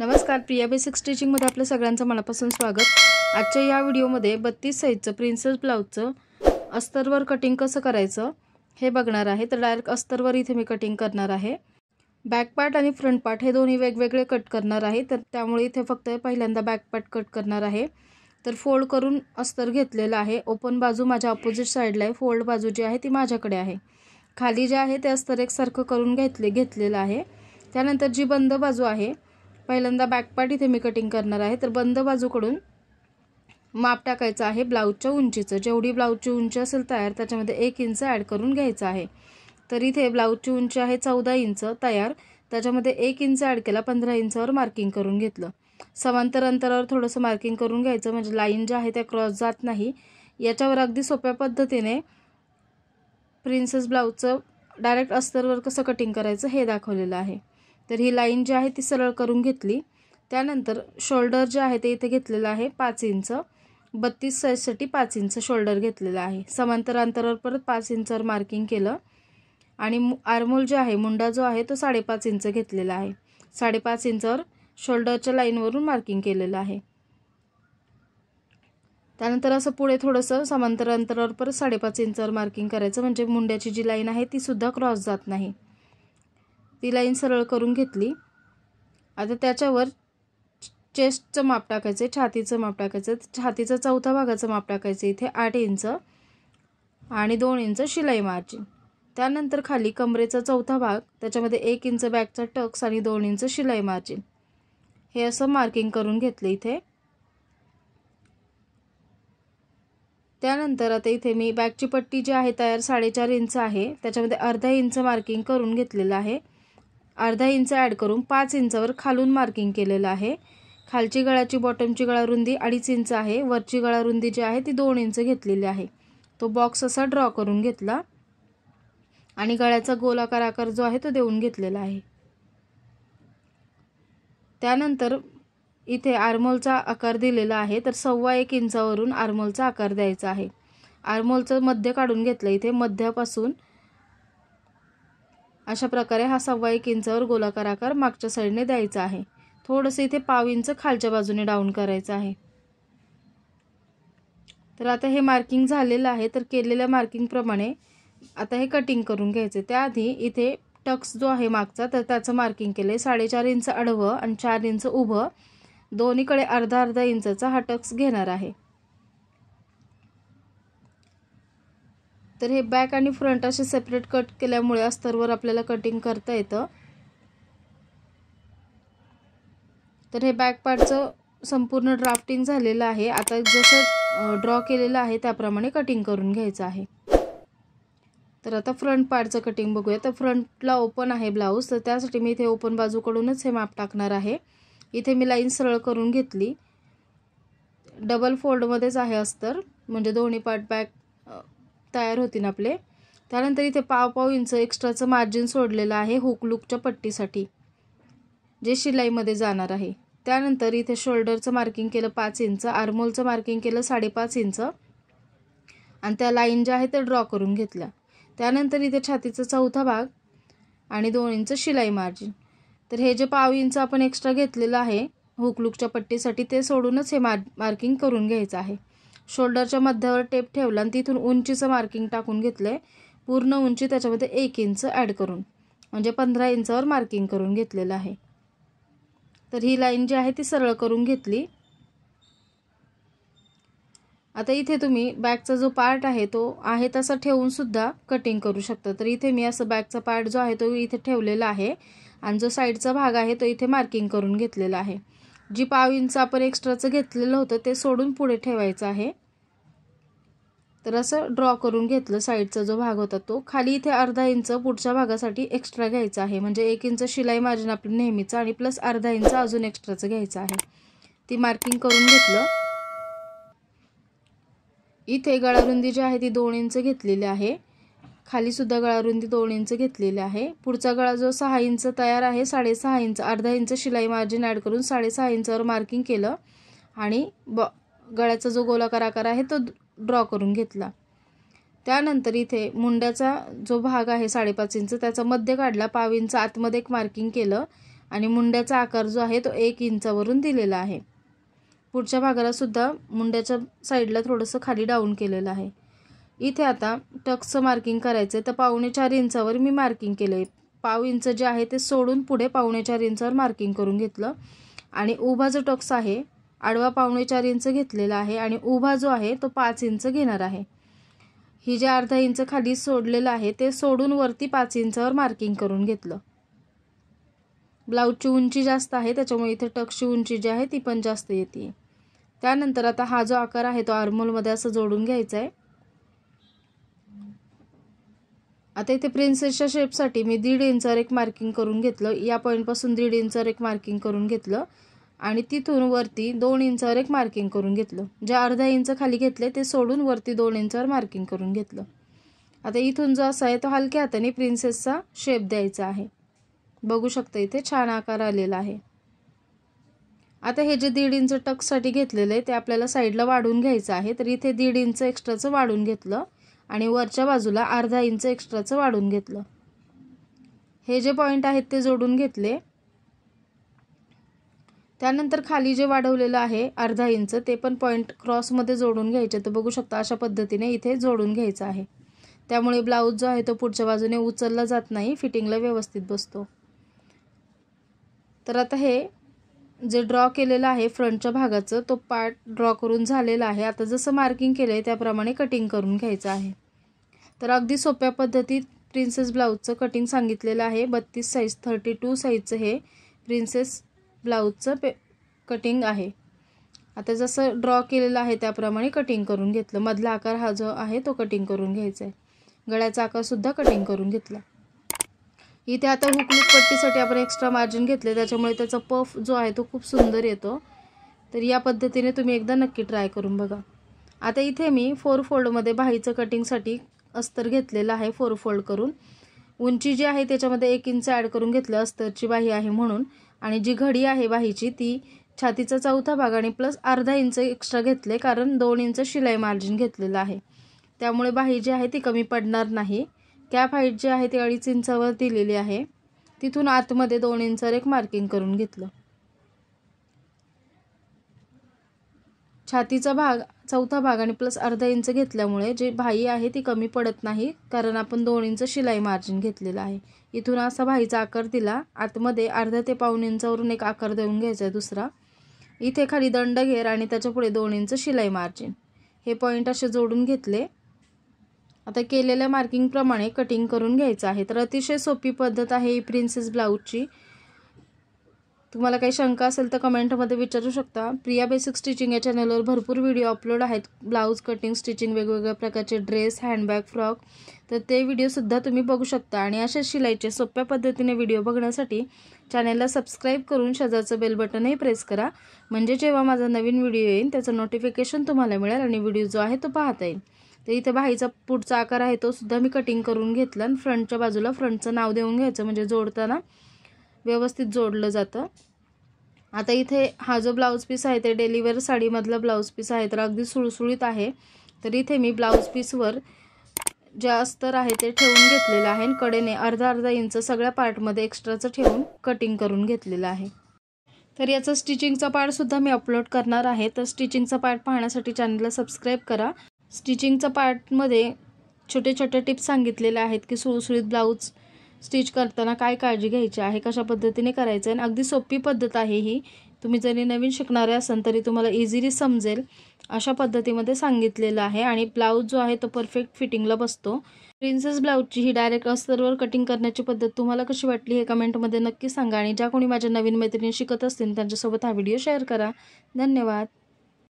नमस्कार प्रिया बेसिक स्टिचिंगमध्ये आपलं सगळ्यांचं मनापासून स्वागत आजच्या या व्हिडिओमध्ये बत्तीस साईजचं प्रिन्सेस ब्लाऊजचं अस्तरवर कटिंग कसं करायचं हे बघणार आहे तर डायरेक्ट अस्तरवर इथे मी कटिंग करणार आहे बॅक पार्ट आणि फ्रंट पार्ट हे दोन्ही वेगवेगळे कट करणार आहे तर त्यामुळे इथे फक्त पहिल्यांदा बॅक पार्ट कट करणार आहे तर फोल्ड करून अस्तर घेतलेलं आहे ओपन बाजू माझ्या अपोजिट साईडला आहे फोल्ड बाजू जी आहे ती माझ्याकडे आहे खाली जे आहे ते अस्तर एकसारखं करून घेतले घेतलेलं आहे त्यानंतर जी बंद बाजू आहे पहिल्यांदा बॅकपार्ट इथे मी कटिंग करणार आहे तर बंद बाजूकडून माप टाकायचं आहे ब्लाऊजच्या उंचीचं जेवढी ब्लाऊजची उंची असेल तयार त्याच्यामध्ये एक इंच ॲड करून घ्यायचं आहे तर इथे ब्लाऊजची उंची आहे चौदा इंच तयार त्याच्यामध्ये एक इंच ॲड केला पंधरा इंचावर मार्किंग करून घेतलं समांतर अंतरावर थोडंसं मार्किंग करून घ्यायचं म्हणजे लाईन ज्या आहे त्या क्रॉस जात नाही याच्यावर अगदी सोप्या पद्धतीने प्रिन्सेस ब्लाऊजचं डायरेक्ट अस्तरवर कसं कटिंग करायचं हे दाखवलेलं आहे तर ही लाईन जी आहे ती सरळ करून घेतली त्यानंतर शोल्डर जे आहे ते इथे घेतलेलं आहे पाच इंच बत्तीस साईजसाठी पाच इंच शोल्डर घेतलेलं आहे समांतर अंतरावर परत पाच इंचावर मार्किंग केलं आणि आरमोल जे आहे मुंडा जो आहे तो साडेपाच इंच घेतलेला आहे साडेपाच इंचावर शोल्डरच्या लाईनवरून मार्किंग केलेलं आहे त्यानंतर असं पुढे थोडंसं समांतर अंतरावर परत साडेपाच इंचावर मार्किंग करायचं म्हणजे मुंड्याची जी लाईन आहे ती सुद्धा क्रॉस जात नाही ती लाईन सरळ करून घेतली आता त्याच्यावर चेस्टचं माप टाकायचं आहे छातीचं माप टाकायचं छातीचा चौथा भागाचं माप टाकायचं इथे आठ इंच आणि दोन इंच शिलाई मार्जिन त्यानंतर खाली कमरेचा चौथा भाग त्याच्यामध्ये एक इंच बॅगचा टक्स आणि दोन इंच शिलाई मार्जिन हे असं मार्किंग करून घेतलं इथे त्यानंतर आता इथे मी बॅगची पट्टी जी आहे तयार साडेचार इंच आहे त्याच्यामध्ये अर्धा इंच मार्किंग करून घेतलेलं आहे अर्धा इंच ॲड करून पाच इंचावर खालून मार्किंग केलेलं आहे खालची गळाची बॉटमची गळा रुंदी अडीच इंच आहे वरची गळा रुंदी जी आहे ती दोन इंच घेतलेली आहे तो बॉक्स असा ड्रॉ करून घेतला आणि गळ्याचा गोलाकार आकार जो आहे तो देऊन घेतलेला आहे त्यानंतर इथे आर्मोलचा आकार दिलेला आहे तर सव्वा एक इंचावरून आर्मोलचा आकार द्यायचा आहे आर्मोलचं मध्य काढून घेतलं इथे मध्यापासून अशा प्रकारे हा सव्वा एक इंचावर गोलाकार आकार मागच्या साईडने द्यायचा आहे थोडंसं इथे पाव इंच खालच्या बाजूने डाऊन करायचं आहे तर आता हे मार्किंग झालेलं आहे तर केलेल्या मार्किंगप्रमाणे आता हे कटिंग करून घ्यायचे त्याआधी इथे टक्स जो आहे मागचा तर त्याचं मार्किंग केलं आहे साडेचार इंच आडवं आणि चार इंच उभं दोन्हीकडे अर्धा अर्धा इंचचा हा टक्स घेणार आहे तर हे बॅक आणि फ्रंट असे सेपरेट कट केल्यामुळे अस्तरवर आपल्याला कटिंग करता येतं तर हे बॅक पार्टचं संपूर्ण ड्राफ्टिंग झालेलं आहे आता जसं ड्रॉ केलेलं आहे त्याप्रमाणे कटिंग करून घ्यायचं आहे तर आता फ्रंट पार्टचं कटिंग बघूया तर फ्रंटला ओपन आहे ब्लाऊज तर त्यासाठी मी इथे ओपन बाजूकडूनच हे माप टाकणार आहे इथे मी लाईन सरळ करून घेतली डबल फोल्डमध्येच आहे अस्तर म्हणजे दोन्ही पार्ट बॅक तयार होतील आपले त्यानंतर इथे पाव पाव इंच एक्स्ट्राचं मार्जिन सोडलेलं आहे लुकच्या पट्टीसाठी जे शिलाईमध्ये जाणार आहे त्यानंतर इथे शोल्डरचं मार्किंग केलं पाच इंच आर्मोलचं मार्किंग केलं साडेपाच इंच आणि त्या लाईन ज्या आहे त्या ड्रॉ करून घेतल्या त्यानंतर इथे छातीचा चौथा भाग आणि दोन इंच शिलाई मार्जिन तर हे जे पाव इंच आपण एक्स्ट्रा घेतलेलं आहे हुकलुकच्या पट्टीसाठी ते सोडूनच हे मार्किंग करून घ्यायचं आहे शोल्डरच्या मध्यावर टेप ठेवला आणि तिथून उंचीचं मार्किंग टाकून घेतलं पूर्ण उंची त्याच्यामध्ये एक इंच ॲड करून म्हणजे पंधरा इंचावर मार्किंग करून घेतलेलं आहे तर ही लाईन जी आहे ती सरळ करून घेतली आता इथे तुम्ही बॅगचा जो पार्ट आहे तो आहे तसा ठेवून सुद्धा कटिंग करू शकता तर इथे मी असं बॅगचा पार्ट जो आहे तो इथे ठेवलेला आहे आणि जो साईडचा भाग आहे तो इथे मार्किंग करून घेतलेला आहे जी पाव इंच आपण एक्स्ट्राचं घेतलेलं होतं ते सोडून पुढे ठेवायचं आहे तर असं ड्रॉ करून घेतलं साईडचा जो भाग होता तो खाली इथे अर्धा इंच पुढच्या भागासाठी एक्स्ट्रा घ्यायचा आहे म्हणजे एक इंच शिलाई मार्जिन आपलं नेहमीचं आणि प्लस अर्धा इंच अजून एक्स्ट्राचं घ्यायचं आहे ती मार्किंग करून घेतलं इथे गळारुंदी जी आहे ती दोन इंच घेतलेली आहे खालीसुद्धा गळा रुंदी दोन इंच घेतलेली आहे पुढचा गळा जो सहा इंच तयार आहे साडेसहा इंच अर्धा इंच शिलाई मार्जिन ॲड करून साडेसहा इंचावर मार्किंग केलं आणि ब गळ्याचा जो गोलाकार आकार आहे तो ड्रॉ करून घेतला त्यानंतर इथे मुंड्याचा जो भाग आहे साडेपाच इंच त्याचा मध्य काढला पाव इंच आतमध्ये एक मार्किंग केलं आणि मुंड्याचा आकार जो आहे तो एक इंचावरून दिलेला आहे पुढच्या भागाला सुद्धा मुंड्याच्या साईडला थोडंसं खाली डाऊन केलेलं आहे इथे आता टक्सचं मार्किंग करायचं आहे तर पावणे चार इंचावर मी मार्किंग केलं आहे पाव इंच जे आहे ते सोडून पुढे पावणे चार इंचावर मार्किंग करून घेतलं आणि उभा जो टक्स आहे आडवा पावणे चार इंच घेतलेला आहे आणि उभा जो आहे तो पाच इंच घेणार आहे ही जे अर्धा इंच खाली सोडलेलं आहे ते सोडून वरती पाच इंचावर मार्किंग करून घेतलं ब्लाऊजची उंची जास्त आहे त्याच्यामुळे इथे टक्सची उंची जी आहे ती पण जास्त येते त्यानंतर आता हा जो आकार आहे तो आर्मोलमध्ये असं जोडून घ्यायचा आहे आता इथे प्रिन्सेसच्या शेपसाठी मी दीड इंचावर एक मार्किंग करून घेतलं या पॉईंटपासून दीड इंचावर एक मार्किंग करून घेतलं आणि तिथून वरती दोन इंचावर एक मार्किंग करून घेतलं जे अर्धा इंच खाली घेतले ते सोडून वरती दोन इंचावर मार्किंग करून घेतलं आता इथून जो असा आहे तो हलक्या हाताने प्रिन्सेसचा शेप द्यायचा आहे बघू शकता इथे छान आकार आलेला आहे आता हे जे दीड इंच टक्ससाठी घेतलेलं आहे ते आपल्याला साईडला वाढून घ्यायचं आहे तर इथे दीड इंच एक्स्ट्राचं वाढून घेतलं आणि वरच्या बाजूला अर्धा इंच एक्स्ट्राचं वाढून घेतलं हे जे पॉईंट आहेत ते जोडून घेतले त्यानंतर खाली जे वाढवलेलं आहे अर्धा इंच ते पण पॉईंट क्रॉसमध्ये जोडून घ्यायचे तर बघू शकता अशा पद्धतीने इथे जोडून घ्यायचं आहे त्यामुळे ब्लाऊज जो आहे तो पुढच्या बाजूने उचलला जात नाही फिटिंगला व्यवस्थित बसतो तर आता हे जे ड्रॉ केलेलं आहे फ्रंटच्या भागाचं तो पार्ट ड्रॉ करून झालेला आहे आता जसं मार्किंग केलं आहे त्याप्रमाणे कटिंग करून घ्यायचं आहे तर अगदी सोप्या पद्धतीत प्रिन्सेस ब्लाऊजचं कटिंग सांगितलेलं आहे बत्तीस साईज थर्टी टू साईजचं हे प्रिन्सेस ब्लाऊजचं पे कटिंग आहे आता जसं ड्रॉ केलेलं आहे त्याप्रमाणे कटिंग करून घेतलं मधला आकार हा जो आहे तो कटिंग करून घ्यायचा आहे गळ्याचा आकारसुद्धा कटिंग करून घेतला इथे आता हुकलूक पट्टीसाठी आपण एक्स्ट्रा मार्जिन घेतले त्याच्यामुळे त्याचा पफ जो आहे तो खूप सुंदर येतो तर या पद्धतीने तुम्ही एकदा नक्की ट्राय करून बघा आता इथे मी फोर फोल्डमध्ये बाहीचं कटिंगसाठी अस्तर घेतलेलं आहे फोर फोल्ड करून उंची जी आहे त्याच्यामध्ये एक इंच ॲड करून घेतलं अस्तरची बाही आहे म्हणून आणि जी घडी आहे बाहीची ती छातीचा चौथा भाग आणि प्लस अर्धा इंच एक्स्ट्रा घेतले कारण दोन इंच शिलाई मार्जिन घेतलेलं आहे त्यामुळे बाही जी आहे ती कमी पडणार नाही कॅप हाईट जी आहे ती अडीच इंचावर दिलेली आहे तिथून आतमध्ये दोन इंचावर एक मार्किंग करून घेतलं छातीचा भाग चौथा भाग आणि प्लस अर्धा इंच घेतल्यामुळे जे भाई आहे ती कमी पडत नाही कारण आपण दोन इंच शिलाई मार्जिन घेतलेलं आहे इथून असा भाईचा आकार दिला आतमध्ये अर्धा ते पाऊन इंचावरून एक आकार देऊन घ्यायचा आहे दुसरा इथे खाली दंड घेर आणि त्याच्या पुढे दोन इंच शिलाई मार्जिन हे पॉईंट असे जोडून घेतले आता केलेल्या मार्किंगप्रमाणे कटिंग करून घ्यायचं आहे तर अतिशय सोपी पद्धत आहे ही प्रिन्सेस ब्लाऊजची तुम्हाला काही शंका असेल तर कमेंटमध्ये विचारू शकता प्रिया बेसिक स्टिचिंग या चॅनलवर भरपूर व्हिडिओ अपलोड आहेत ब्लाऊज कटिंग स्टिचिंग वेगवेगळ्या प्रकारचे ड्रेस हँडबॅग फ्रॉक तर ते व्हिडिओसुद्धा तुम्ही बघू शकता आणि अशा शिलाईचे सोप्या पद्धतीने व्हिडिओ बघण्यासाठी चॅनलला सबस्क्राईब करून शेजारचं बेल बटनही प्रेस करा म्हणजे जेव्हा माझा नवीन व्हिडिओ येईल त्याचं नोटिफिकेशन तुम्हाला मिळेल आणि व्हिडिओ जो आहे तो पाहता येईल तर इथे बाहीचा पुढचा आकार आहे तो सुद्धा मी कटिंग करून घेतला आणि फ्रंटच्या बाजूला फ्रंटचं नाव देऊन घ्यायचं म्हणजे जोडताना व्यवस्थित जोडलं जातं आता इथे हा जो ब्लाऊज पीस आहे ते डेलिवर साडीमधला ब्लाऊज पीस आहे तर अगदी सुळसुळीत आहे तर इथे मी ब्लाऊज पीसवर जे अस्तर आहे ते ठेवून घेतलेलं आहे कडेने अर्धा अर्धा इंच सगळ्या पार्टमध्ये एक्स्ट्राचं ठेवून कटिंग करून घेतलेलं आहे तर याचा स्टिचिंगचा पार्टसुद्धा मी अपलोड करणार आहे तर स्टिचिंगचा पार्ट पाहण्यासाठी चॅनलला सबस्क्राईब करा स्टिचिंगचा पार्टमध्ये छोटे छोटे टिप्स सांगितलेल्या आहेत की सुळसुळीत ब्लाऊज स्टिच करताना काय काळजी घ्यायची आहे कशा पद्धतीने करायचं आहे आणि अगदी सोपी पद्धत आहे ही तुम्ही जरी नवीन शिकणारे असाल तरी तुम्हाला इझिली समजेल अशा पद्धतीमध्ये सांगितलेलं आहे आणि ब्लाऊज जो आहे तो परफेक्ट फिटिंगला बसतो प्रिन्सेस ब्लाऊजची ही डायरेक्ट अस्तरवर कटिंग करण्याची पद्धत तुम्हाला कशी वाटली हे कमेंटमध्ये नक्की सांगा आणि ज्या कोणी माझ्या नवीन मैत्रिणी शिकत असतील त्यांच्यासोबत हा व्हिडिओ शेअर करा धन्यवाद